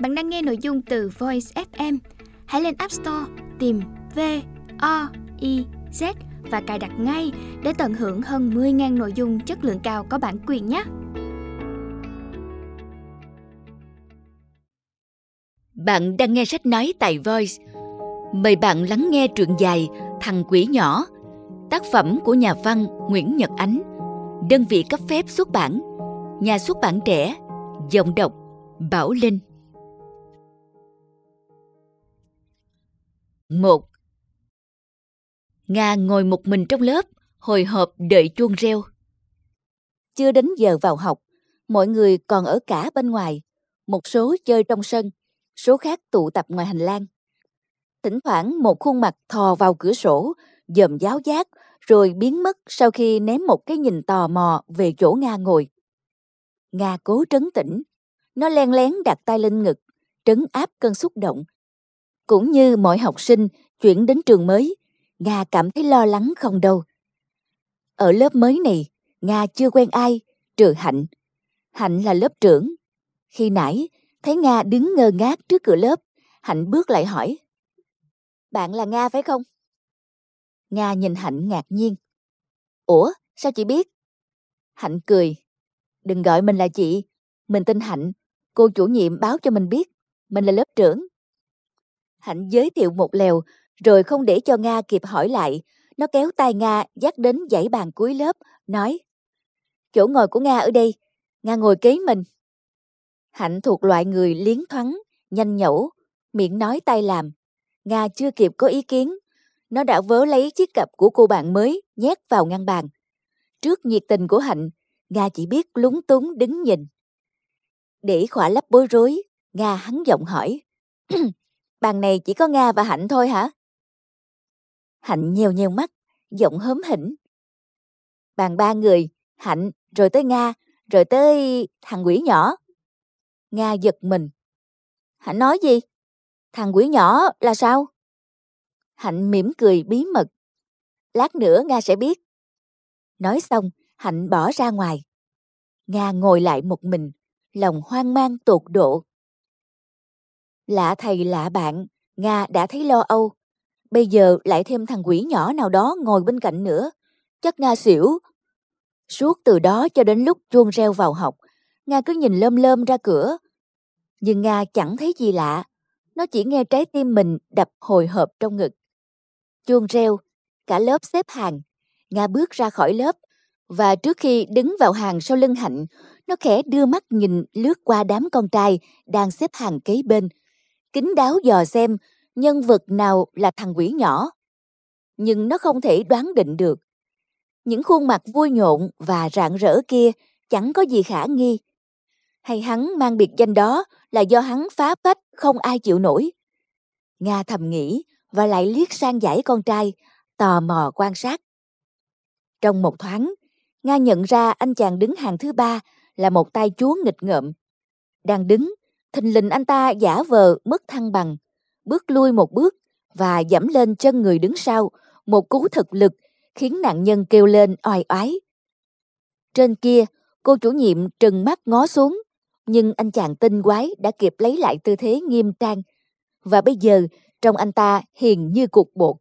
Bạn đang nghe nội dung từ Voice FM. Hãy lên App Store tìm V O I Z và cài đặt ngay để tận hưởng hơn 10.000 nội dung chất lượng cao có bản quyền nhé. Bạn đang nghe sách nói tại Voice. Mời bạn lắng nghe truyện dài Thằng quỷ nhỏ, tác phẩm của nhà văn Nguyễn Nhật Ánh, đơn vị cấp phép xuất bản, nhà xuất bản trẻ, dòng đọc Bảo Linh. 1 Nga ngồi một mình trong lớp, hồi hộp đợi chuông reo. Chưa đến giờ vào học, mọi người còn ở cả bên ngoài, một số chơi trong sân, số khác tụ tập ngoài hành lang. Thỉnh thoảng một khuôn mặt thò vào cửa sổ, dòm giáo giác, rồi biến mất sau khi ném một cái nhìn tò mò về chỗ Nga ngồi. Nga cố trấn tĩnh, nó len lén đặt tay lên ngực, trấn áp cơn xúc động cũng như mọi học sinh chuyển đến trường mới, Nga cảm thấy lo lắng không đâu. Ở lớp mới này, Nga chưa quen ai, trừ Hạnh. Hạnh là lớp trưởng. Khi nãy, thấy Nga đứng ngơ ngác trước cửa lớp, Hạnh bước lại hỏi. Bạn là Nga phải không? Nga nhìn Hạnh ngạc nhiên. Ủa, sao chị biết? Hạnh cười. Đừng gọi mình là chị, mình tên Hạnh, cô chủ nhiệm báo cho mình biết, mình là lớp trưởng. Hạnh giới thiệu một lèo, rồi không để cho Nga kịp hỏi lại. Nó kéo tay Nga dắt đến dãy bàn cuối lớp, nói Chỗ ngồi của Nga ở đây, Nga ngồi kế mình. Hạnh thuộc loại người liến thoáng, nhanh nhẩu, miệng nói tay làm. Nga chưa kịp có ý kiến, nó đã vớ lấy chiếc cặp của cô bạn mới nhét vào ngăn bàn. Trước nhiệt tình của Hạnh, Nga chỉ biết lúng túng đứng nhìn. Để khỏa lấp bối rối, Nga hắn giọng hỏi. bàn này chỉ có Nga và Hạnh thôi hả? Hạnh nhiều nhiều mắt, giọng hớm hỉnh. Bàn ba người, Hạnh, rồi tới Nga, rồi tới thằng quỷ nhỏ. Nga giật mình. Hạnh nói gì? Thằng quỷ nhỏ là sao? Hạnh mỉm cười bí mật. Lát nữa Nga sẽ biết. Nói xong, Hạnh bỏ ra ngoài. Nga ngồi lại một mình, lòng hoang mang tột độ. Lạ thầy lạ bạn, Nga đã thấy lo âu. Bây giờ lại thêm thằng quỷ nhỏ nào đó ngồi bên cạnh nữa. Chắc Nga xỉu. Suốt từ đó cho đến lúc chuông reo vào học, Nga cứ nhìn lơm lơm ra cửa. Nhưng Nga chẳng thấy gì lạ. Nó chỉ nghe trái tim mình đập hồi hộp trong ngực. Chuông reo, cả lớp xếp hàng. Nga bước ra khỏi lớp và trước khi đứng vào hàng sau lưng Hạnh, nó khẽ đưa mắt nhìn lướt qua đám con trai đang xếp hàng kế bên kín đáo dò xem nhân vật nào là thằng quỷ nhỏ. Nhưng nó không thể đoán định được. Những khuôn mặt vui nhộn và rạng rỡ kia chẳng có gì khả nghi. Hay hắn mang biệt danh đó là do hắn phá phách không ai chịu nổi. Nga thầm nghĩ và lại liếc sang giải con trai, tò mò quan sát. Trong một thoáng, Nga nhận ra anh chàng đứng hàng thứ ba là một tay chúa nghịch ngợm. Đang đứng Thình lình anh ta giả vờ mất thăng bằng, bước lui một bước và dẫm lên chân người đứng sau, một cú thực lực khiến nạn nhân kêu lên oai oái. Trên kia, cô chủ nhiệm trừng mắt ngó xuống, nhưng anh chàng tinh quái đã kịp lấy lại tư thế nghiêm trang và bây giờ trông anh ta hiền như cục bột.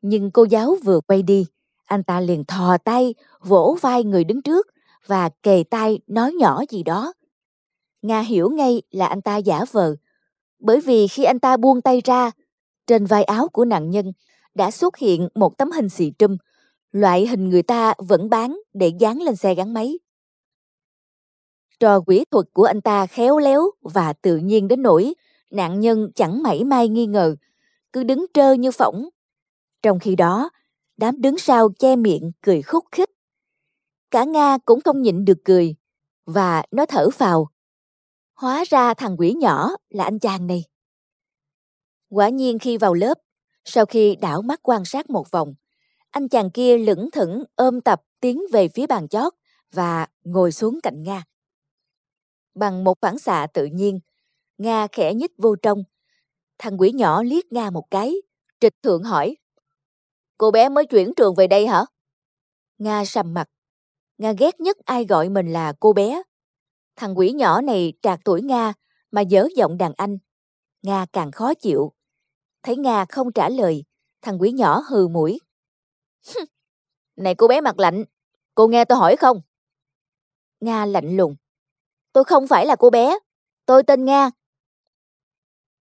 Nhưng cô giáo vừa quay đi, anh ta liền thò tay vỗ vai người đứng trước và kề tay nói nhỏ gì đó Nga hiểu ngay là anh ta giả vờ. Bởi vì khi anh ta buông tay ra, trên vai áo của nạn nhân đã xuất hiện một tấm hình xì trùm, loại hình người ta vẫn bán để dán lên xe gắn máy. Trò quỷ thuật của anh ta khéo léo và tự nhiên đến nỗi nạn nhân chẳng mảy may nghi ngờ, cứ đứng trơ như phỏng. Trong khi đó, đám đứng sau che miệng cười khúc khích. Cả Nga cũng không nhịn được cười, và nó thở phào Hóa ra thằng quỷ nhỏ là anh chàng này. Quả nhiên khi vào lớp, sau khi đảo mắt quan sát một vòng, anh chàng kia lững thững ôm tập tiến về phía bàn chót và ngồi xuống cạnh Nga. Bằng một phản xạ tự nhiên, Nga khẽ nhích vô trong. Thằng quỷ nhỏ liếc Nga một cái, trịch thượng hỏi. Cô bé mới chuyển trường về đây hả? Nga sầm mặt. Nga ghét nhất ai gọi mình là cô bé Thằng quỷ nhỏ này trạc tuổi Nga mà dớ giọng đàn anh. Nga càng khó chịu. Thấy Nga không trả lời, thằng quỷ nhỏ hừ mũi. này cô bé mặt lạnh, cô nghe tôi hỏi không? Nga lạnh lùng. Tôi không phải là cô bé, tôi tên Nga.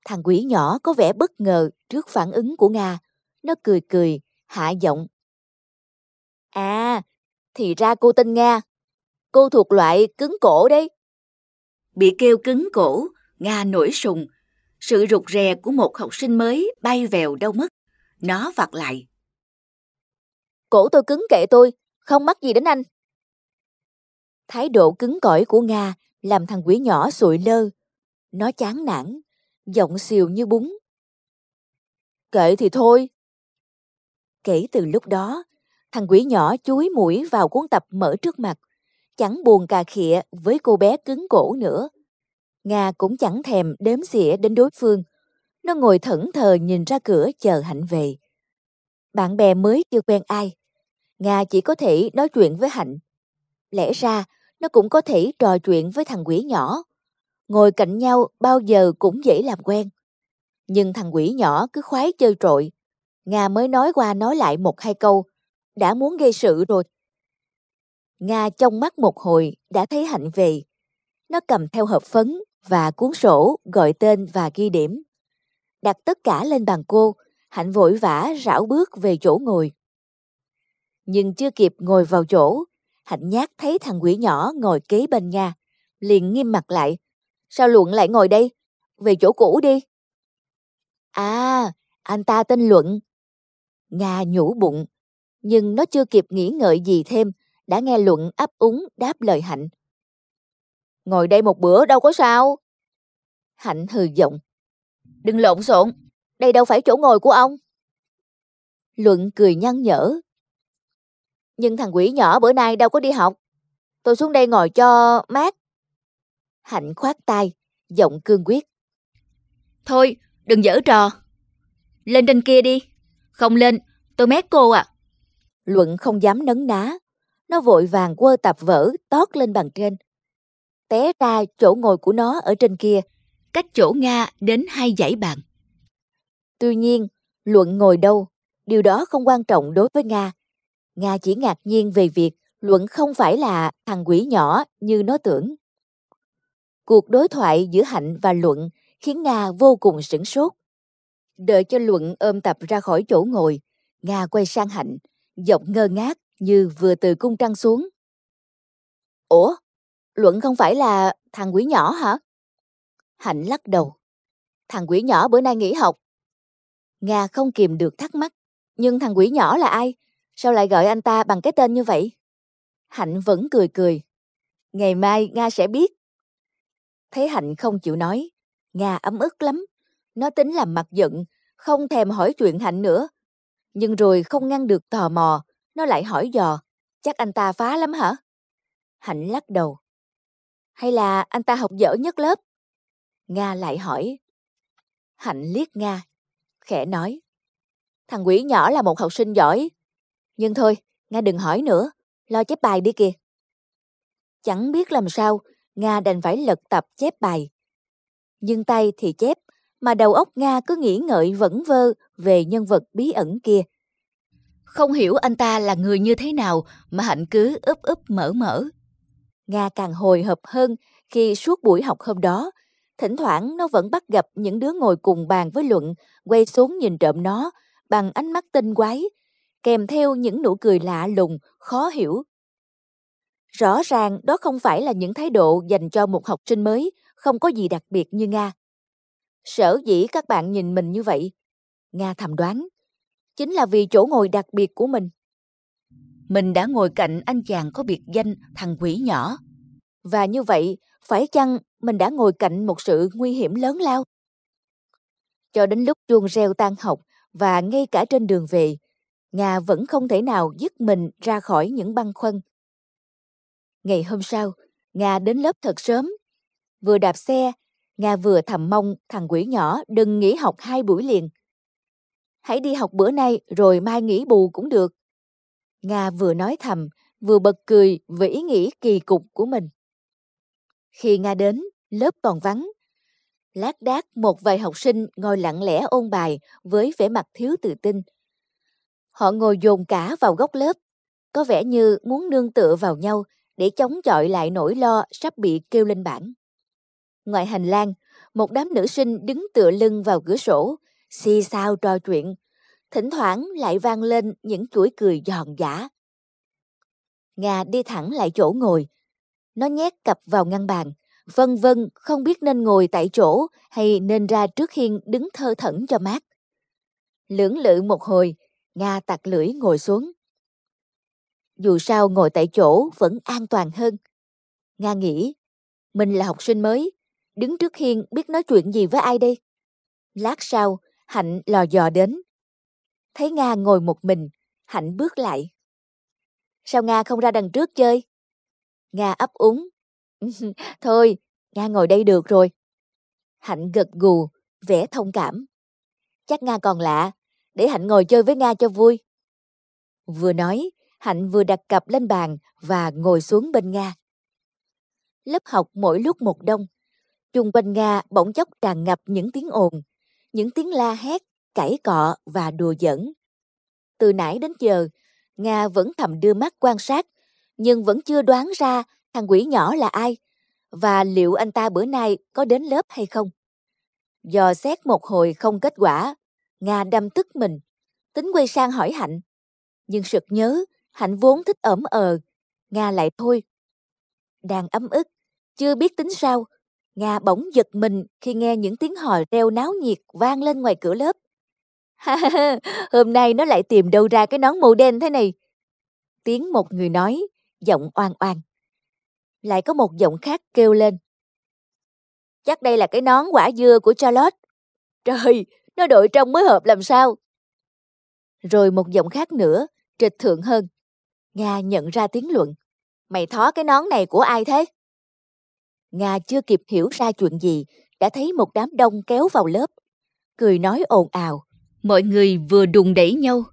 Thằng quỷ nhỏ có vẻ bất ngờ trước phản ứng của Nga. Nó cười cười, hạ giọng. À, thì ra cô tên Nga. Cô thuộc loại cứng cổ đấy bị kêu cứng cổ, Nga nổi sùng. Sự rụt rè của một học sinh mới bay vèo đâu mất. Nó vặt lại. Cổ tôi cứng kệ tôi, không mắc gì đến anh. Thái độ cứng cỏi của Nga làm thằng quỷ nhỏ sụi lơ. Nó chán nản, giọng xìu như bún. Kệ thì thôi. Kể từ lúc đó, thằng quỷ nhỏ chúi mũi vào cuốn tập mở trước mặt, chẳng buồn cà khịa với cô bé cứng cổ nữa. Nga cũng chẳng thèm đếm xỉa đến đối phương. Nó ngồi thẫn thờ nhìn ra cửa chờ Hạnh về. Bạn bè mới chưa quen ai. Nga chỉ có thể nói chuyện với Hạnh. Lẽ ra, nó cũng có thể trò chuyện với thằng quỷ nhỏ. Ngồi cạnh nhau bao giờ cũng dễ làm quen. Nhưng thằng quỷ nhỏ cứ khoái chơi trội. Nga mới nói qua nói lại một hai câu. Đã muốn gây sự rồi Nga trong mắt một hồi đã thấy Hạnh về. Nó cầm theo hộp phấn và cuốn sổ gọi tên và ghi điểm. Đặt tất cả lên bàn cô, Hạnh vội vã rảo bước về chỗ ngồi. Nhưng chưa kịp ngồi vào chỗ, Hạnh nhát thấy thằng quỷ nhỏ ngồi kế bên Nga, liền nghiêm mặt lại. Sao Luận lại ngồi đây? Về chỗ cũ đi. À, anh ta tên Luận. Nga nhủ bụng, nhưng nó chưa kịp nghĩ ngợi gì thêm đã nghe luận ấp úng đáp lời Hạnh. Ngồi đây một bữa đâu có sao. Hạnh hừ giọng. Đừng lộn xộn, đây đâu phải chỗ ngồi của ông. Luận cười nhăn nhở. Nhưng thằng quỷ nhỏ bữa nay đâu có đi học. Tôi xuống đây ngồi cho mát. Hạnh khoát tay, giọng cương quyết. Thôi, đừng giỡn trò. Lên trên kia đi. Không lên, tôi mét cô à. Luận không dám nấn ná, nó vội vàng quơ tạp vỡ, tót lên bàn trên. Té ra chỗ ngồi của nó ở trên kia, cách chỗ Nga đến hai dãy bàn. Tuy nhiên, luận ngồi đâu, điều đó không quan trọng đối với Nga. Nga chỉ ngạc nhiên về việc luận không phải là thằng quỷ nhỏ như nó tưởng. Cuộc đối thoại giữa Hạnh và Luận khiến Nga vô cùng sửng sốt. Đợi cho Luận ôm tập ra khỏi chỗ ngồi, Nga quay sang Hạnh, giọng ngơ ngác như vừa từ cung trăng xuống. Ủa, Luận không phải là thằng quỷ nhỏ hả? Hạnh lắc đầu. Thằng quỷ nhỏ bữa nay nghỉ học. Nga không kìm được thắc mắc. Nhưng thằng quỷ nhỏ là ai? Sao lại gọi anh ta bằng cái tên như vậy? Hạnh vẫn cười cười. Ngày mai Nga sẽ biết. Thấy Hạnh không chịu nói. Nga ấm ức lắm. Nó tính làm mặt giận, không thèm hỏi chuyện Hạnh nữa. Nhưng rồi không ngăn được tò mò, nó lại hỏi dò, chắc anh ta phá lắm hả? Hạnh lắc đầu. Hay là anh ta học dở nhất lớp? Nga lại hỏi. Hạnh liếc Nga, khẽ nói. Thằng quỷ nhỏ là một học sinh giỏi. Nhưng thôi, Nga đừng hỏi nữa, lo chép bài đi kìa. Chẳng biết làm sao, Nga đành phải lật tập chép bài. Nhưng tay thì chép, mà đầu óc Nga cứ nghĩ ngợi vẩn vơ về nhân vật bí ẩn kia. Không hiểu anh ta là người như thế nào mà Hạnh cứ úp úp mở mở. Nga càng hồi hộp hơn khi suốt buổi học hôm đó, thỉnh thoảng nó vẫn bắt gặp những đứa ngồi cùng bàn với Luận quay xuống nhìn trộm nó bằng ánh mắt tinh quái, kèm theo những nụ cười lạ lùng, khó hiểu. Rõ ràng đó không phải là những thái độ dành cho một học sinh mới, không có gì đặc biệt như Nga. Sở dĩ các bạn nhìn mình như vậy, Nga thầm đoán, chính là vì chỗ ngồi đặc biệt của mình. Mình đã ngồi cạnh anh chàng có biệt danh thằng quỷ nhỏ. Và như vậy, phải chăng mình đã ngồi cạnh một sự nguy hiểm lớn lao? Cho đến lúc chuông reo tan học và ngay cả trên đường về, Nga vẫn không thể nào dứt mình ra khỏi những băn khoăn. Ngày hôm sau, Nga đến lớp thật sớm. Vừa đạp xe, Nga vừa thầm mong thằng quỷ nhỏ đừng nghỉ học hai buổi liền hãy đi học bữa nay rồi mai nghỉ bù cũng được. Nga vừa nói thầm, vừa bật cười về ý nghĩ kỳ cục của mình. Khi Nga đến, lớp còn vắng. Lát đác một vài học sinh ngồi lặng lẽ ôn bài với vẻ mặt thiếu tự tin. Họ ngồi dồn cả vào góc lớp, có vẻ như muốn nương tựa vào nhau để chống chọi lại nỗi lo sắp bị kêu lên bảng. Ngoài hành lang, một đám nữ sinh đứng tựa lưng vào cửa sổ, xì xao trò chuyện, thỉnh thoảng lại vang lên những chuỗi cười giòn giả. Nga đi thẳng lại chỗ ngồi, nó nhét cặp vào ngăn bàn, vân vân không biết nên ngồi tại chỗ hay nên ra trước hiên đứng thơ thẩn cho mát. Lưỡng lự một hồi, Nga tặc lưỡi ngồi xuống. Dù sao ngồi tại chỗ vẫn an toàn hơn. Nga nghĩ, mình là học sinh mới, đứng trước hiên biết nói chuyện gì với ai đây? Lát sau, Hạnh lò dò đến. Thấy Nga ngồi một mình, Hạnh bước lại. Sao Nga không ra đằng trước chơi? Nga ấp úng. Thôi, Nga ngồi đây được rồi. Hạnh gật gù, vẻ thông cảm. Chắc Nga còn lạ, để Hạnh ngồi chơi với Nga cho vui. Vừa nói, Hạnh vừa đặt cặp lên bàn và ngồi xuống bên Nga. Lớp học mỗi lúc một đông. Chung quanh Nga bỗng chốc tràn ngập những tiếng ồn, những tiếng la hét, cãi cọ và đùa giỡn. Từ nãy đến giờ, Nga vẫn thầm đưa mắt quan sát, nhưng vẫn chưa đoán ra thằng quỷ nhỏ là ai và liệu anh ta bữa nay có đến lớp hay không. Dò xét một hồi không kết quả, Nga đâm tức mình, tính quay sang hỏi Hạnh. Nhưng sực nhớ, Hạnh vốn thích ẩm ờ, Nga lại thôi. Đang ấm ức, chưa biết tính sao, Nga bỗng giật mình khi nghe những tiếng hò reo náo nhiệt vang lên ngoài cửa lớp. Hôm nay nó lại tìm đâu ra cái nón màu đen thế này. Tiếng một người nói, giọng oan oan. Lại có một giọng khác kêu lên. Chắc đây là cái nón quả dưa của Charlotte. Trời, nó đội trong mới hợp làm sao. Rồi một giọng khác nữa, trịch thượng hơn. Nga nhận ra tiếng luận. Mày thó cái nón này của ai thế? Nga chưa kịp hiểu ra chuyện gì, đã thấy một đám đông kéo vào lớp. Cười nói ồn ào, mọi người vừa đùng đẩy nhau,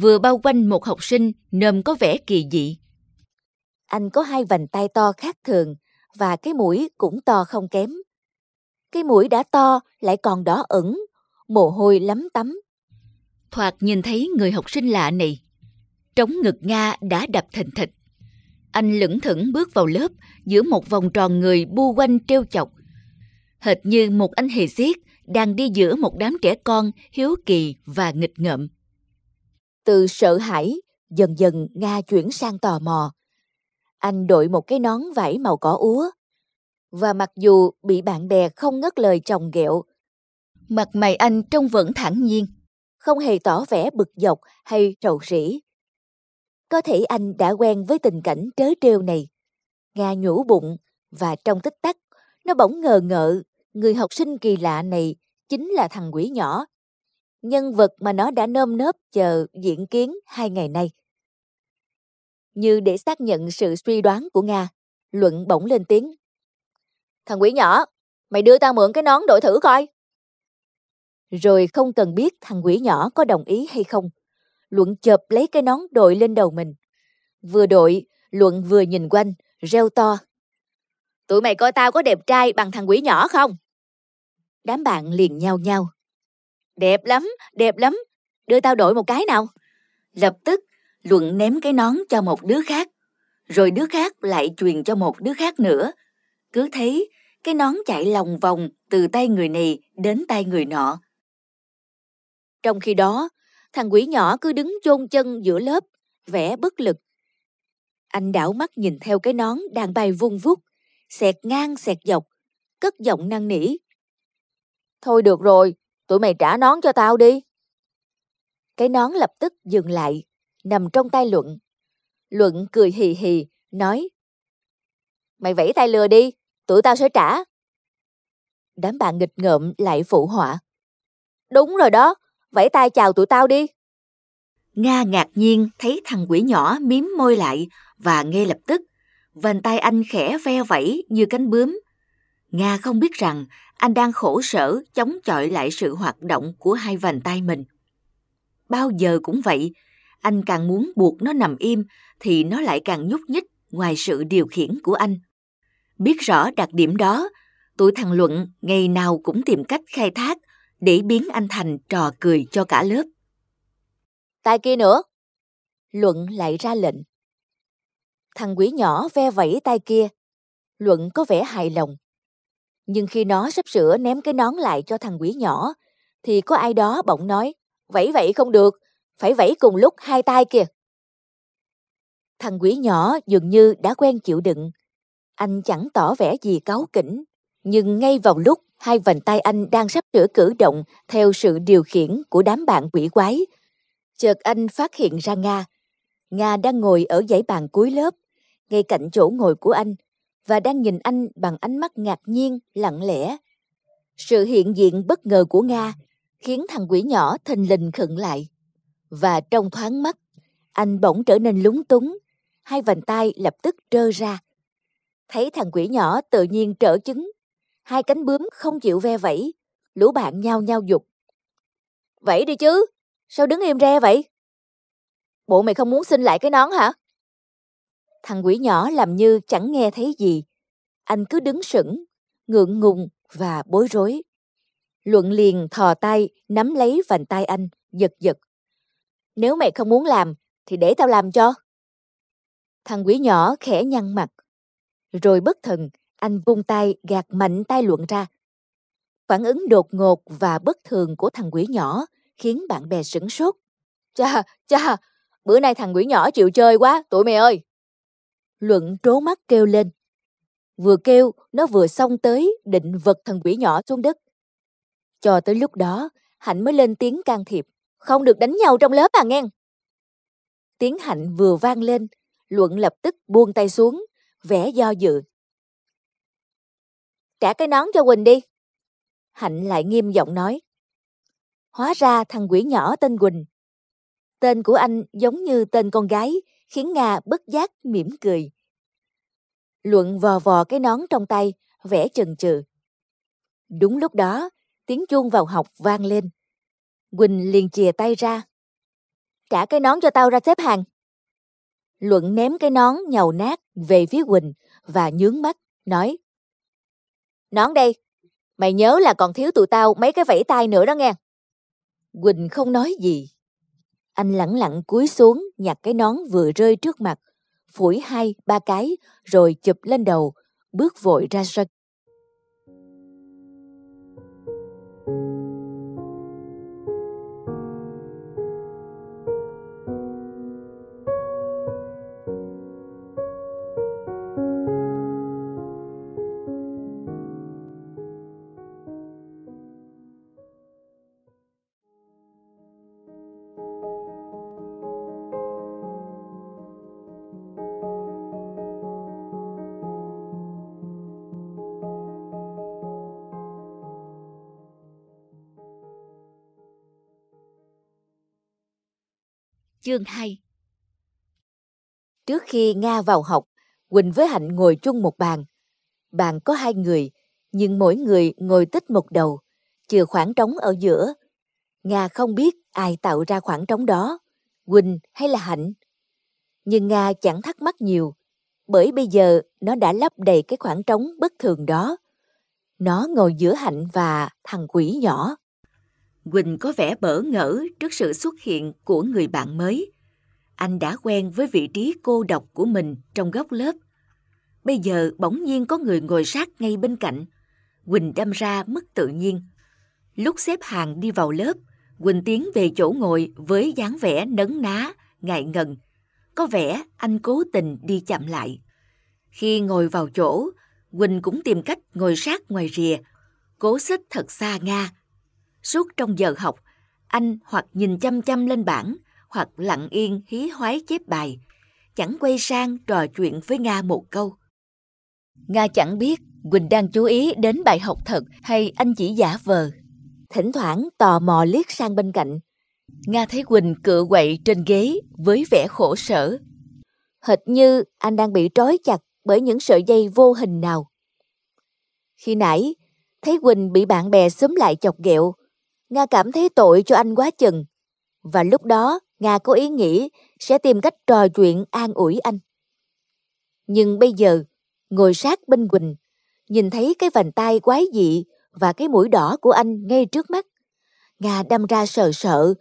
vừa bao quanh một học sinh nơm có vẻ kỳ dị. Anh có hai vành tay to khác thường và cái mũi cũng to không kém. Cái mũi đã to lại còn đỏ ửng mồ hôi lắm tắm. Thoạt nhìn thấy người học sinh lạ này, trống ngực Nga đã đập thình thịch anh lững thững bước vào lớp giữa một vòng tròn người bu quanh trêu chọc. Hệt như một anh hề xiết đang đi giữa một đám trẻ con hiếu kỳ và nghịch ngợm. Từ sợ hãi, dần dần Nga chuyển sang tò mò. Anh đội một cái nón vải màu cỏ úa. Và mặc dù bị bạn bè không ngất lời chồng ghẹo, mặt mày anh trông vẫn thản nhiên, không hề tỏ vẻ bực dọc hay rầu rĩ. Có thể anh đã quen với tình cảnh trớ trêu này. Nga nhủ bụng và trong tích tắc, nó bỗng ngờ ngợ, người học sinh kỳ lạ này chính là thằng quỷ nhỏ. Nhân vật mà nó đã nơm nớp chờ diễn kiến hai ngày nay. Như để xác nhận sự suy đoán của Nga, Luận bỗng lên tiếng. Thằng quỷ nhỏ, mày đưa tao mượn cái nón đội thử coi. Rồi không cần biết thằng quỷ nhỏ có đồng ý hay không, Luận chợp lấy cái nón đội lên đầu mình. Vừa đội, Luận vừa nhìn quanh, reo to. Tụi mày coi tao có đẹp trai bằng thằng quỷ nhỏ không? Đám bạn liền nhau nhau. Đẹp lắm, đẹp lắm, đưa tao đội một cái nào. Lập tức, Luận ném cái nón cho một đứa khác, rồi đứa khác lại truyền cho một đứa khác nữa. Cứ thấy cái nón chạy lòng vòng từ tay người này đến tay người nọ. Trong khi đó, thằng quỷ nhỏ cứ đứng chôn chân giữa lớp, vẻ bất lực. Anh đảo mắt nhìn theo cái nón đang bay vung vút, xẹt ngang xẹt dọc, cất giọng năn nỉ. Thôi được rồi, tụi mày trả nón cho tao đi. Cái nón lập tức dừng lại, nằm trong tay Luận. Luận cười hì hì, nói Mày vẫy tay lừa đi, tụi tao sẽ trả. Đám bạn nghịch ngợm lại phụ họa. Đúng rồi đó, vẫy tay chào tụi tao đi. Nga ngạc nhiên thấy thằng quỷ nhỏ miếm môi lại và ngay lập tức, vành tay anh khẽ ve vẫy như cánh bướm. Nga không biết rằng anh đang khổ sở chống chọi lại sự hoạt động của hai vành tay mình. Bao giờ cũng vậy, anh càng muốn buộc nó nằm im thì nó lại càng nhúc nhích ngoài sự điều khiển của anh. Biết rõ đặc điểm đó, tụi thằng Luận ngày nào cũng tìm cách khai thác để biến anh thành trò cười cho cả lớp. Tay kia nữa! Luận lại ra lệnh. Thằng quỷ nhỏ ve vẫy tay kia. Luận có vẻ hài lòng. Nhưng khi nó sắp sửa ném cái nón lại cho thằng quỷ nhỏ, thì có ai đó bỗng nói, vẫy vậy không được, phải vẫy cùng lúc hai tay kìa. Thằng quỷ nhỏ dường như đã quen chịu đựng. Anh chẳng tỏ vẻ gì cáu kỉnh, nhưng ngay vào lúc hai vành tay anh đang sắp sửa cử động theo sự điều khiển của đám bạn quỷ quái. Chợt anh phát hiện ra Nga. Nga đang ngồi ở dãy bàn cuối lớp, ngay cạnh chỗ ngồi của anh, và đang nhìn anh bằng ánh mắt ngạc nhiên, lặng lẽ. Sự hiện diện bất ngờ của Nga khiến thằng quỷ nhỏ thình lình khựng lại. Và trong thoáng mắt, anh bỗng trở nên lúng túng, hai vành tay lập tức trơ ra. Thấy thằng quỷ nhỏ tự nhiên trở chứng hai cánh bướm không chịu ve vẫy, lũ bạn nhao nhao dục. Vẫy đi chứ, sao đứng im re vậy? Bộ mày không muốn xin lại cái nón hả? Thằng quỷ nhỏ làm như chẳng nghe thấy gì. Anh cứ đứng sững, ngượng ngùng và bối rối. Luận liền thò tay, nắm lấy vành tay anh, giật giật. Nếu mày không muốn làm, thì để tao làm cho. Thằng quỷ nhỏ khẽ nhăn mặt. Rồi bất thần, anh vung tay gạt mạnh tay luận ra. Phản ứng đột ngột và bất thường của thằng quỷ nhỏ khiến bạn bè sửng sốt. Cha, cha, bữa nay thằng quỷ nhỏ chịu chơi quá, tụi mày ơi. Luận trố mắt kêu lên. Vừa kêu, nó vừa xông tới định vật thằng quỷ nhỏ xuống đất. Cho tới lúc đó, Hạnh mới lên tiếng can thiệp. Không được đánh nhau trong lớp à nghe. Tiếng Hạnh vừa vang lên, Luận lập tức buông tay xuống, vẻ do dự trả cái nón cho Quỳnh đi. Hạnh lại nghiêm giọng nói. Hóa ra thằng quỷ nhỏ tên Quỳnh. Tên của anh giống như tên con gái, khiến Nga bất giác mỉm cười. Luận vò vò cái nón trong tay, vẽ chần chừ. Đúng lúc đó, tiếng chuông vào học vang lên. Quỳnh liền chìa tay ra. Trả cái nón cho tao ra xếp hàng. Luận ném cái nón nhầu nát về phía Quỳnh và nhướng mắt, nói Nón đây, mày nhớ là còn thiếu tụi tao mấy cái vẫy tay nữa đó nghe. Quỳnh không nói gì. Anh lẳng lặng cúi xuống nhặt cái nón vừa rơi trước mặt, phủi hai, ba cái rồi chụp lên đầu, bước vội ra sân. Chương 2 Trước khi Nga vào học, Quỳnh với Hạnh ngồi chung một bàn. Bàn có hai người, nhưng mỗi người ngồi tích một đầu, chừa khoảng trống ở giữa. Nga không biết ai tạo ra khoảng trống đó, Quỳnh hay là Hạnh. Nhưng Nga chẳng thắc mắc nhiều, bởi bây giờ nó đã lấp đầy cái khoảng trống bất thường đó. Nó ngồi giữa Hạnh và thằng quỷ nhỏ. Quỳnh có vẻ bỡ ngỡ trước sự xuất hiện của người bạn mới. Anh đã quen với vị trí cô độc của mình trong góc lớp. Bây giờ bỗng nhiên có người ngồi sát ngay bên cạnh. Quỳnh đâm ra mất tự nhiên. Lúc xếp hàng đi vào lớp, Quỳnh tiến về chỗ ngồi với dáng vẻ nấn ná, ngại ngần. Có vẻ anh cố tình đi chậm lại. Khi ngồi vào chỗ, Quỳnh cũng tìm cách ngồi sát ngoài rìa, cố xích thật xa Nga Suốt trong giờ học, anh hoặc nhìn chăm chăm lên bảng, hoặc lặng yên hí hoái chép bài, chẳng quay sang trò chuyện với Nga một câu. Nga chẳng biết Quỳnh đang chú ý đến bài học thật hay anh chỉ giả vờ. Thỉnh thoảng tò mò liếc sang bên cạnh. Nga thấy Quỳnh cựa quậy trên ghế với vẻ khổ sở. Hệt như anh đang bị trói chặt bởi những sợi dây vô hình nào. Khi nãy, thấy Quỳnh bị bạn bè xúm lại chọc ghẹo, Nga cảm thấy tội cho anh quá chừng. Và lúc đó, Nga có ý nghĩ sẽ tìm cách trò chuyện an ủi anh. Nhưng bây giờ, ngồi sát bên Quỳnh, nhìn thấy cái vành tay quái dị và cái mũi đỏ của anh ngay trước mắt. Nga đâm ra sợ sợ.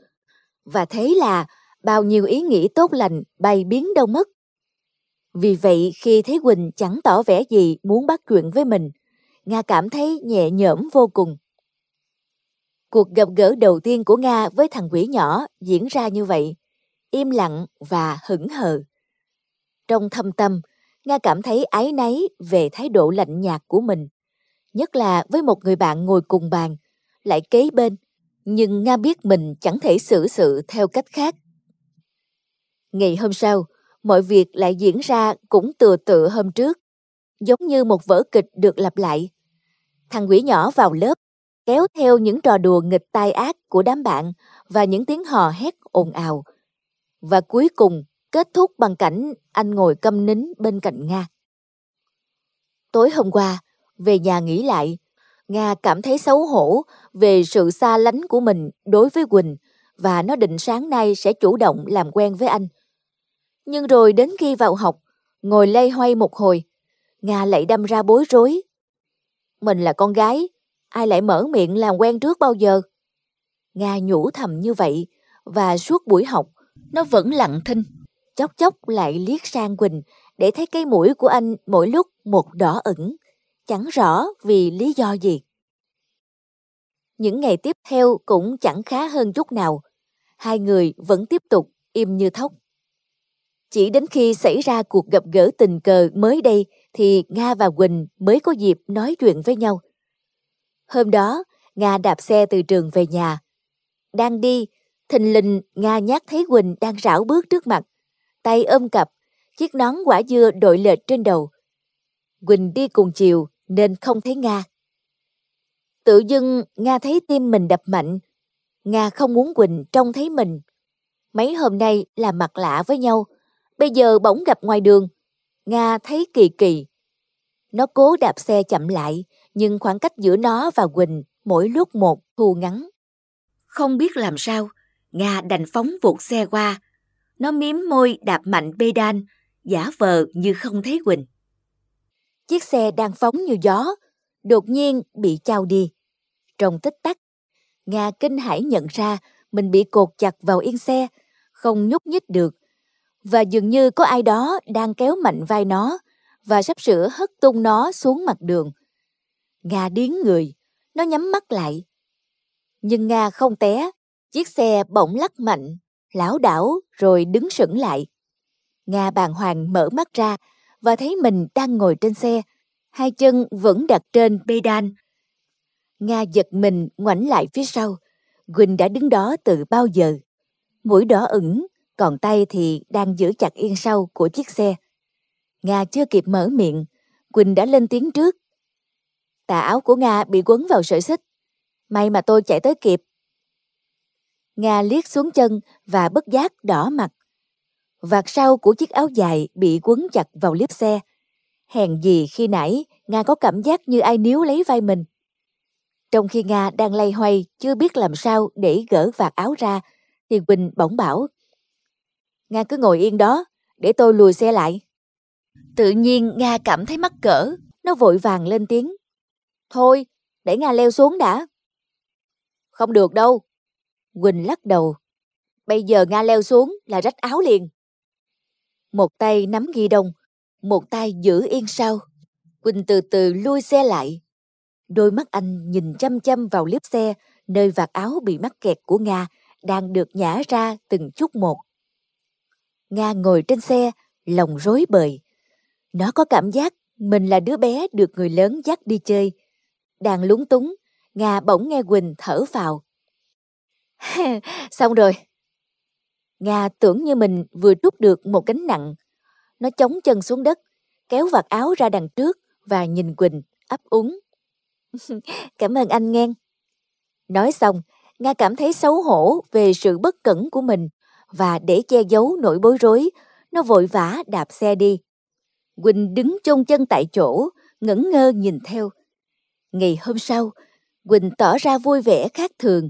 Và thế là bao nhiêu ý nghĩ tốt lành bay biến đâu mất. Vì vậy khi thấy Quỳnh chẳng tỏ vẻ gì muốn bắt chuyện với mình, Nga cảm thấy nhẹ nhõm vô cùng. Cuộc gặp gỡ đầu tiên của Nga với thằng quỷ nhỏ diễn ra như vậy, im lặng và hững hờ. Trong thâm tâm, Nga cảm thấy áy náy về thái độ lạnh nhạt của mình, nhất là với một người bạn ngồi cùng bàn, lại kế bên, nhưng Nga biết mình chẳng thể xử sự theo cách khác. Ngày hôm sau, mọi việc lại diễn ra cũng tựa tựa hôm trước, giống như một vở kịch được lặp lại. Thằng quỷ nhỏ vào lớp kéo theo những trò đùa nghịch tai ác của đám bạn và những tiếng hò hét ồn ào. Và cuối cùng kết thúc bằng cảnh anh ngồi câm nín bên cạnh Nga. Tối hôm qua, về nhà nghĩ lại, Nga cảm thấy xấu hổ về sự xa lánh của mình đối với Quỳnh và nó định sáng nay sẽ chủ động làm quen với anh. Nhưng rồi đến khi vào học, ngồi lây hoay một hồi, Nga lại đâm ra bối rối. Mình là con gái, ai lại mở miệng làm quen trước bao giờ. Nga nhủ thầm như vậy, và suốt buổi học, nó vẫn lặng thinh, chốc chốc lại liếc sang Quỳnh để thấy cây mũi của anh mỗi lúc một đỏ ửng, chẳng rõ vì lý do gì. Những ngày tiếp theo cũng chẳng khá hơn chút nào, hai người vẫn tiếp tục im như thóc. Chỉ đến khi xảy ra cuộc gặp gỡ tình cờ mới đây thì Nga và Quỳnh mới có dịp nói chuyện với nhau. Hôm đó, Nga đạp xe từ trường về nhà. Đang đi, thình lình Nga nhát thấy Quỳnh đang rảo bước trước mặt. Tay ôm cặp, chiếc nón quả dưa đội lệch trên đầu. Quỳnh đi cùng chiều nên không thấy Nga. Tự dưng Nga thấy tim mình đập mạnh. Nga không muốn Quỳnh trông thấy mình. Mấy hôm nay là mặt lạ với nhau. Bây giờ bỗng gặp ngoài đường. Nga thấy kỳ kỳ. Nó cố đạp xe chậm lại nhưng khoảng cách giữa nó và Quỳnh mỗi lúc một thu ngắn. Không biết làm sao, Nga đành phóng vụt xe qua. Nó miếm môi đạp mạnh bê đan, giả vờ như không thấy Quỳnh. Chiếc xe đang phóng như gió, đột nhiên bị trao đi. Trong tích tắc, Nga kinh hãi nhận ra mình bị cột chặt vào yên xe, không nhúc nhích được. Và dường như có ai đó đang kéo mạnh vai nó và sắp sửa hất tung nó xuống mặt đường. Nga điến người, nó nhắm mắt lại. Nhưng Nga không té, chiếc xe bỗng lắc mạnh, lảo đảo rồi đứng sững lại. Nga bàng hoàng mở mắt ra và thấy mình đang ngồi trên xe, hai chân vẫn đặt trên bê đan. Nga giật mình ngoảnh lại phía sau. Quỳnh đã đứng đó từ bao giờ. Mũi đỏ ửng, còn tay thì đang giữ chặt yên sau của chiếc xe. Nga chưa kịp mở miệng, Quỳnh đã lên tiếng trước Tà áo của Nga bị quấn vào sợi xích. May mà tôi chạy tới kịp. Nga liếc xuống chân và bất giác đỏ mặt. Vạt sau của chiếc áo dài bị quấn chặt vào liếp xe. Hèn gì khi nãy Nga có cảm giác như ai níu lấy vai mình. Trong khi Nga đang lay hoay chưa biết làm sao để gỡ vạt áo ra, thì Quỳnh bỗng bảo. Nga cứ ngồi yên đó, để tôi lùi xe lại. Tự nhiên Nga cảm thấy mắc cỡ, nó vội vàng lên tiếng. Thôi, để Nga leo xuống đã. Không được đâu. Quỳnh lắc đầu. Bây giờ Nga leo xuống là rách áo liền. Một tay nắm ghi đông, một tay giữ yên sau. Quỳnh từ từ lui xe lại. Đôi mắt anh nhìn chăm chăm vào liếp xe, nơi vạt áo bị mắc kẹt của Nga đang được nhả ra từng chút một. Nga ngồi trên xe, lòng rối bời. Nó có cảm giác mình là đứa bé được người lớn dắt đi chơi, đang lúng túng, Nga bỗng nghe Quỳnh thở phào. Xong rồi. Nga tưởng như mình vừa trút được một gánh nặng. Nó chống chân xuống đất, kéo vạt áo ra đằng trước và nhìn Quỳnh, ấp úng. Cảm ơn anh nghe. Nói xong, Nga cảm thấy xấu hổ về sự bất cẩn của mình và để che giấu nỗi bối rối, nó vội vã đạp xe đi. Quỳnh đứng chôn chân tại chỗ, ngẩn ngơ nhìn theo. Ngày hôm sau, Quỳnh tỏ ra vui vẻ khác thường.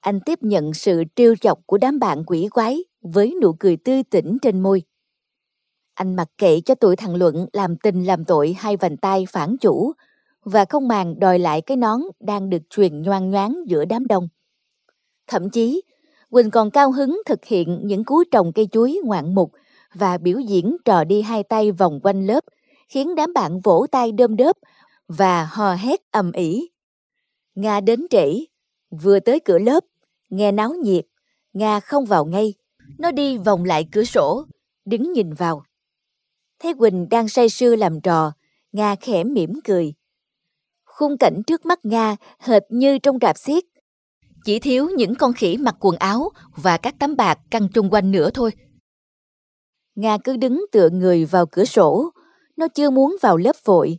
Anh tiếp nhận sự trêu chọc của đám bạn quỷ quái với nụ cười tươi tỉnh trên môi. Anh mặc kệ cho tụi thằng Luận làm tình làm tội hai vành tay phản chủ và không màng đòi lại cái nón đang được truyền nhoang nhoáng giữa đám đông. Thậm chí, Quỳnh còn cao hứng thực hiện những cú trồng cây chuối ngoạn mục và biểu diễn trò đi hai tay vòng quanh lớp, khiến đám bạn vỗ tay đơm đớp và hò hét ầm ĩ. Nga đến trễ, vừa tới cửa lớp, nghe náo nhiệt, Nga không vào ngay, nó đi vòng lại cửa sổ, đứng nhìn vào. Thấy Quỳnh đang say sưa làm trò, Nga khẽ mỉm cười. Khung cảnh trước mắt Nga hệt như trong rạp xiết Chỉ thiếu những con khỉ mặc quần áo và các tấm bạc căng chung quanh nữa thôi. Nga cứ đứng tựa người vào cửa sổ, nó chưa muốn vào lớp vội,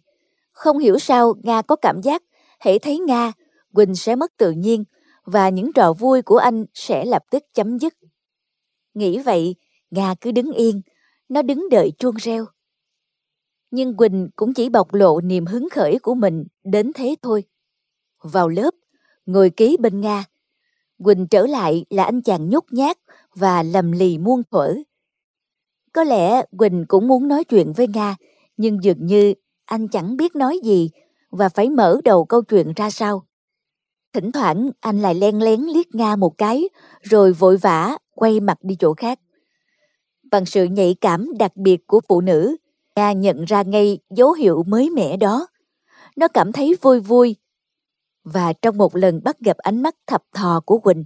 không hiểu sao Nga có cảm giác hãy thấy Nga, Quỳnh sẽ mất tự nhiên và những trò vui của anh sẽ lập tức chấm dứt. Nghĩ vậy, Nga cứ đứng yên, nó đứng đợi chuông reo. Nhưng Quỳnh cũng chỉ bộc lộ niềm hứng khởi của mình đến thế thôi. Vào lớp, ngồi ký bên Nga, Quỳnh trở lại là anh chàng nhút nhát và lầm lì muôn thuở. Có lẽ Quỳnh cũng muốn nói chuyện với Nga, nhưng dường như anh chẳng biết nói gì và phải mở đầu câu chuyện ra sao. Thỉnh thoảng anh lại len lén liếc Nga một cái rồi vội vã quay mặt đi chỗ khác. Bằng sự nhạy cảm đặc biệt của phụ nữ, Nga nhận ra ngay dấu hiệu mới mẻ đó. Nó cảm thấy vui vui. Và trong một lần bắt gặp ánh mắt thập thò của Quỳnh,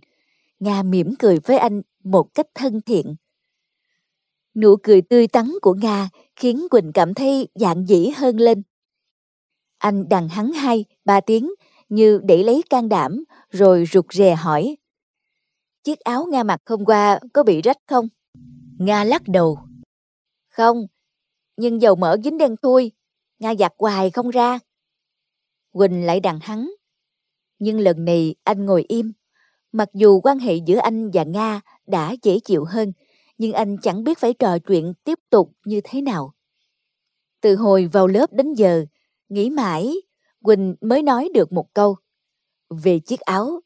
Nga mỉm cười với anh một cách thân thiện. Nụ cười tươi tắn của Nga khiến Quỳnh cảm thấy dạng dĩ hơn lên. Anh đằng hắn hai, ba tiếng, như để lấy can đảm, rồi rụt rè hỏi. Chiếc áo Nga mặc hôm qua có bị rách không? Nga lắc đầu. Không, nhưng dầu mỡ dính đen thui, Nga giặt hoài không ra. Quỳnh lại đằng hắn. Nhưng lần này anh ngồi im, mặc dù quan hệ giữa anh và Nga đã dễ chịu hơn, nhưng anh chẳng biết phải trò chuyện tiếp tục như thế nào. Từ hồi vào lớp đến giờ, nghĩ mãi, Quỳnh mới nói được một câu. Về chiếc áo.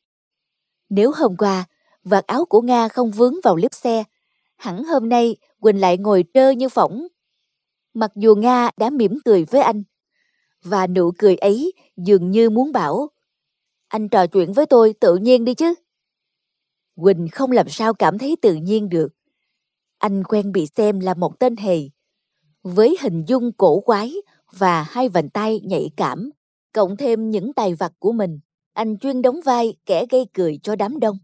Nếu hôm qua, vạt áo của Nga không vướng vào liếp xe, hẳn hôm nay Quỳnh lại ngồi trơ như phỏng. Mặc dù Nga đã mỉm cười với anh, và nụ cười ấy dường như muốn bảo anh trò chuyện với tôi tự nhiên đi chứ. Quỳnh không làm sao cảm thấy tự nhiên được anh quen bị xem là một tên hề. Với hình dung cổ quái và hai vành tay nhạy cảm, cộng thêm những tài vật của mình, anh chuyên đóng vai kẻ gây cười cho đám đông.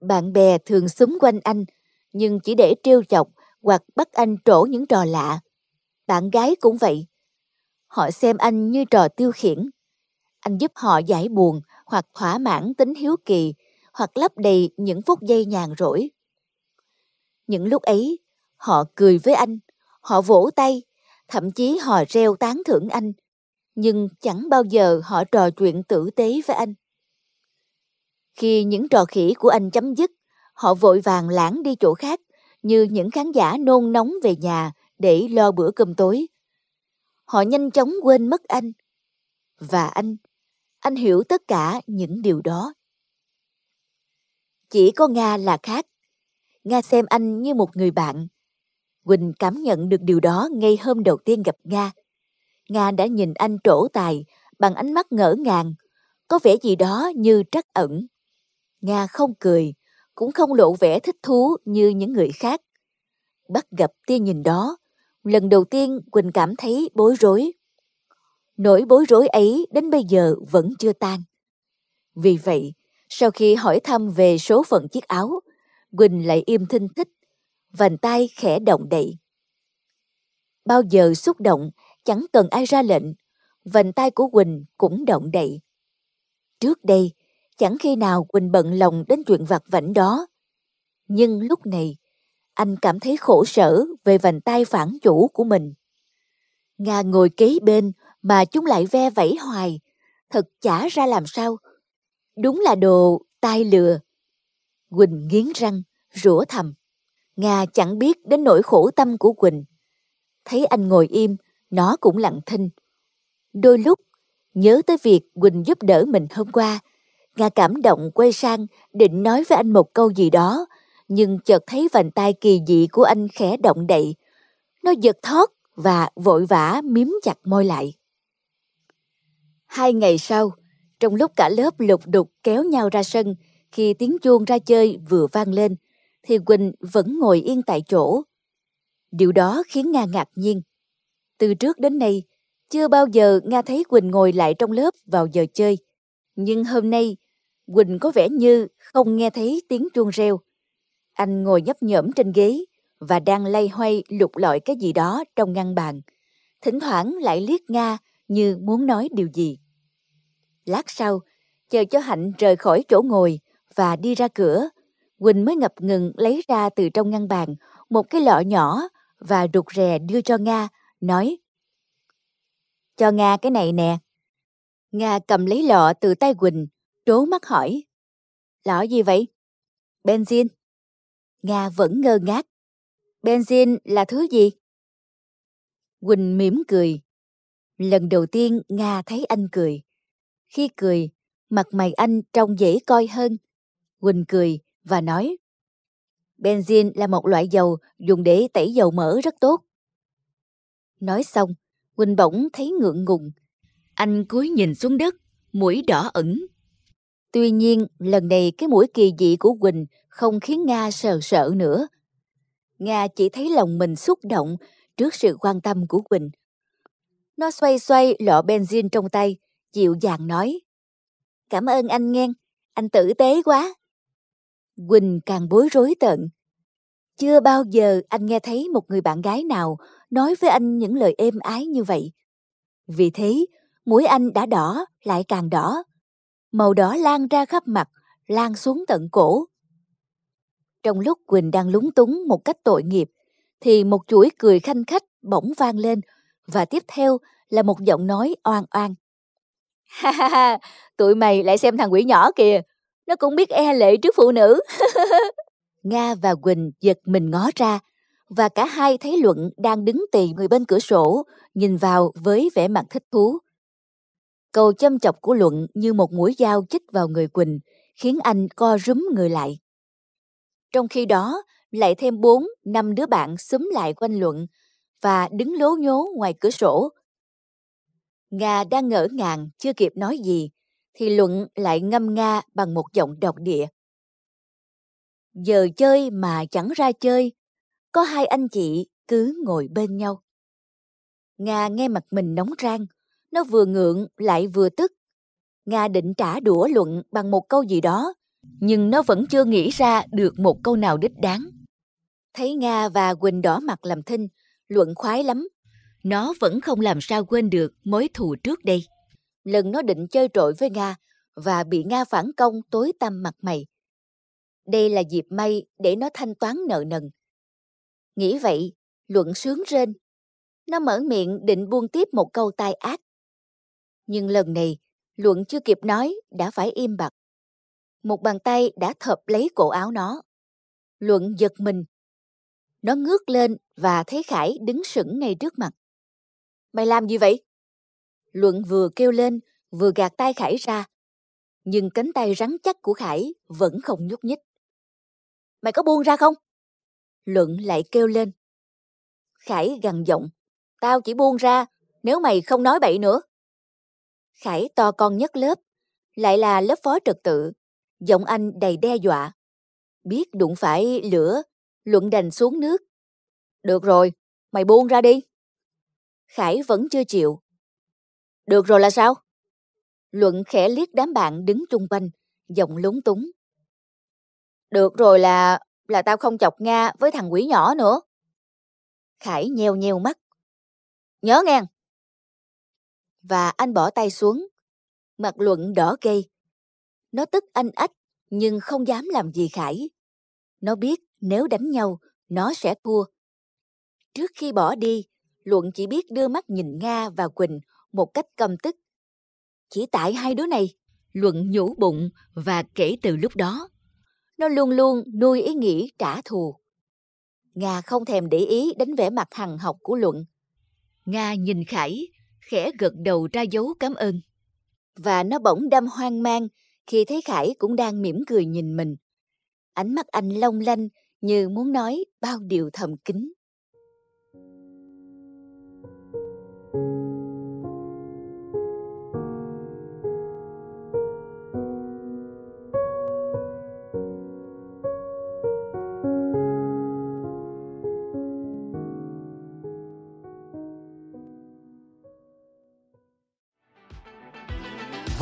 Bạn bè thường xúng quanh anh, nhưng chỉ để trêu chọc hoặc bắt anh trổ những trò lạ. Bạn gái cũng vậy. Họ xem anh như trò tiêu khiển. Anh giúp họ giải buồn hoặc thỏa mãn tính hiếu kỳ hoặc lấp đầy những phút giây nhàn rỗi những lúc ấy, họ cười với anh, họ vỗ tay, thậm chí họ reo tán thưởng anh, nhưng chẳng bao giờ họ trò chuyện tử tế với anh. Khi những trò khỉ của anh chấm dứt, họ vội vàng lãng đi chỗ khác, như những khán giả nôn nóng về nhà để lo bữa cơm tối. Họ nhanh chóng quên mất anh. Và anh, anh hiểu tất cả những điều đó. Chỉ có Nga là khác. Nga xem anh như một người bạn. Quỳnh cảm nhận được điều đó ngay hôm đầu tiên gặp Nga. Nga đã nhìn anh trổ tài bằng ánh mắt ngỡ ngàng, có vẻ gì đó như trắc ẩn. Nga không cười, cũng không lộ vẻ thích thú như những người khác. Bắt gặp tia nhìn đó, lần đầu tiên Quỳnh cảm thấy bối rối. Nỗi bối rối ấy đến bây giờ vẫn chưa tan. Vì vậy, sau khi hỏi thăm về số phận chiếc áo, Quỳnh lại im thinh thích, vành tay khẽ động đậy. Bao giờ xúc động, chẳng cần ai ra lệnh, vành tay của Quỳnh cũng động đậy. Trước đây, chẳng khi nào Quỳnh bận lòng đến chuyện vặt vảnh đó. Nhưng lúc này, anh cảm thấy khổ sở về vành tay phản chủ của mình. Nga ngồi kế bên mà chúng lại ve vẫy hoài, thật chả ra làm sao. Đúng là đồ tai lừa. Quỳnh nghiến răng, rủa thầm. Nga chẳng biết đến nỗi khổ tâm của Quỳnh. Thấy anh ngồi im, nó cũng lặng thinh. Đôi lúc, nhớ tới việc Quỳnh giúp đỡ mình hôm qua, Nga cảm động quay sang định nói với anh một câu gì đó, nhưng chợt thấy vành tay kỳ dị của anh khẽ động đậy. Nó giật thót và vội vã miếm chặt môi lại. Hai ngày sau, trong lúc cả lớp lục đục kéo nhau ra sân, khi tiếng chuông ra chơi vừa vang lên, thì Quỳnh vẫn ngồi yên tại chỗ. Điều đó khiến Nga ngạc nhiên. Từ trước đến nay, chưa bao giờ Nga thấy Quỳnh ngồi lại trong lớp vào giờ chơi. Nhưng hôm nay, Quỳnh có vẻ như không nghe thấy tiếng chuông reo. Anh ngồi nhấp nhổm trên ghế và đang lay hoay lục lọi cái gì đó trong ngăn bàn. Thỉnh thoảng lại liếc Nga như muốn nói điều gì. Lát sau, chờ cho Hạnh rời khỏi chỗ ngồi, và đi ra cửa. Quỳnh mới ngập ngừng lấy ra từ trong ngăn bàn một cái lọ nhỏ và rụt rè đưa cho Nga, nói Cho Nga cái này nè. Nga cầm lấy lọ từ tay Quỳnh, trố mắt hỏi Lọ gì vậy? Benzin. Nga vẫn ngơ ngác. Benzin là thứ gì? Quỳnh mỉm cười. Lần đầu tiên Nga thấy anh cười. Khi cười, mặt mày anh trông dễ coi hơn Quỳnh cười và nói Benzin là một loại dầu dùng để tẩy dầu mỡ rất tốt. Nói xong, Quỳnh bỗng thấy ngượng ngùng. Anh cúi nhìn xuống đất, mũi đỏ ẩn. Tuy nhiên, lần này cái mũi kỳ dị của Quỳnh không khiến Nga sờ sợ nữa. Nga chỉ thấy lòng mình xúc động trước sự quan tâm của Quỳnh. Nó xoay xoay lọ benzin trong tay, dịu dàng nói. Cảm ơn anh nghe, anh tử tế quá. Quỳnh càng bối rối tận. Chưa bao giờ anh nghe thấy một người bạn gái nào nói với anh những lời êm ái như vậy. Vì thế, mũi anh đã đỏ lại càng đỏ. Màu đỏ lan ra khắp mặt, lan xuống tận cổ. Trong lúc Quỳnh đang lúng túng một cách tội nghiệp, thì một chuỗi cười khanh khách bỗng vang lên và tiếp theo là một giọng nói oan oan. Ha ha ha, tụi mày lại xem thằng quỷ nhỏ kìa, nó cũng biết e lệ trước phụ nữ. Nga và Quỳnh giật mình ngó ra, và cả hai thấy Luận đang đứng tì người bên cửa sổ, nhìn vào với vẻ mặt thích thú. Cầu châm chọc của Luận như một mũi dao chích vào người Quỳnh, khiến anh co rúm người lại. Trong khi đó, lại thêm bốn, năm đứa bạn xúm lại quanh Luận và đứng lố nhố ngoài cửa sổ. Nga đang ngỡ ngàng, chưa kịp nói gì, thì luận lại ngâm nga bằng một giọng độc địa. Giờ chơi mà chẳng ra chơi, có hai anh chị cứ ngồi bên nhau. Nga nghe mặt mình nóng rang, nó vừa ngượng lại vừa tức. Nga định trả đũa luận bằng một câu gì đó, nhưng nó vẫn chưa nghĩ ra được một câu nào đích đáng. Thấy Nga và Quỳnh đỏ mặt làm thinh, luận khoái lắm. Nó vẫn không làm sao quên được mối thù trước đây lần nó định chơi trội với Nga và bị Nga phản công tối tăm mặt mày. Đây là dịp may để nó thanh toán nợ nần. Nghĩ vậy, luận sướng rên. Nó mở miệng định buông tiếp một câu tai ác. Nhưng lần này, luận chưa kịp nói đã phải im bặt. Một bàn tay đã thợp lấy cổ áo nó. Luận giật mình. Nó ngước lên và thấy Khải đứng sững ngay trước mặt. Mày làm gì vậy? Luận vừa kêu lên, vừa gạt tay Khải ra. Nhưng cánh tay rắn chắc của Khải vẫn không nhúc nhích. Mày có buông ra không? Luận lại kêu lên. Khải gằn giọng. Tao chỉ buông ra nếu mày không nói bậy nữa. Khải to con nhất lớp, lại là lớp phó trật tự. Giọng anh đầy đe dọa. Biết đụng phải lửa, luận đành xuống nước. Được rồi, mày buông ra đi. Khải vẫn chưa chịu, được rồi là sao? Luận khẽ liếc đám bạn đứng chung quanh, giọng lúng túng. Được rồi là... là tao không chọc Nga với thằng quỷ nhỏ nữa. Khải nheo nheo mắt. Nhớ nghe. Và anh bỏ tay xuống. Mặt luận đỏ gây. Nó tức anh ách, nhưng không dám làm gì Khải. Nó biết nếu đánh nhau, nó sẽ thua. Trước khi bỏ đi, Luận chỉ biết đưa mắt nhìn Nga và Quỳnh một cách cầm tức. Chỉ tại hai đứa này, Luận nhủ bụng và kể từ lúc đó, nó luôn luôn nuôi ý nghĩ trả thù. Nga không thèm để ý đến vẻ mặt hằng học của Luận. Nga nhìn Khải, khẽ gật đầu ra dấu cảm ơn. Và nó bỗng đâm hoang mang khi thấy Khải cũng đang mỉm cười nhìn mình. Ánh mắt anh long lanh như muốn nói bao điều thầm kín.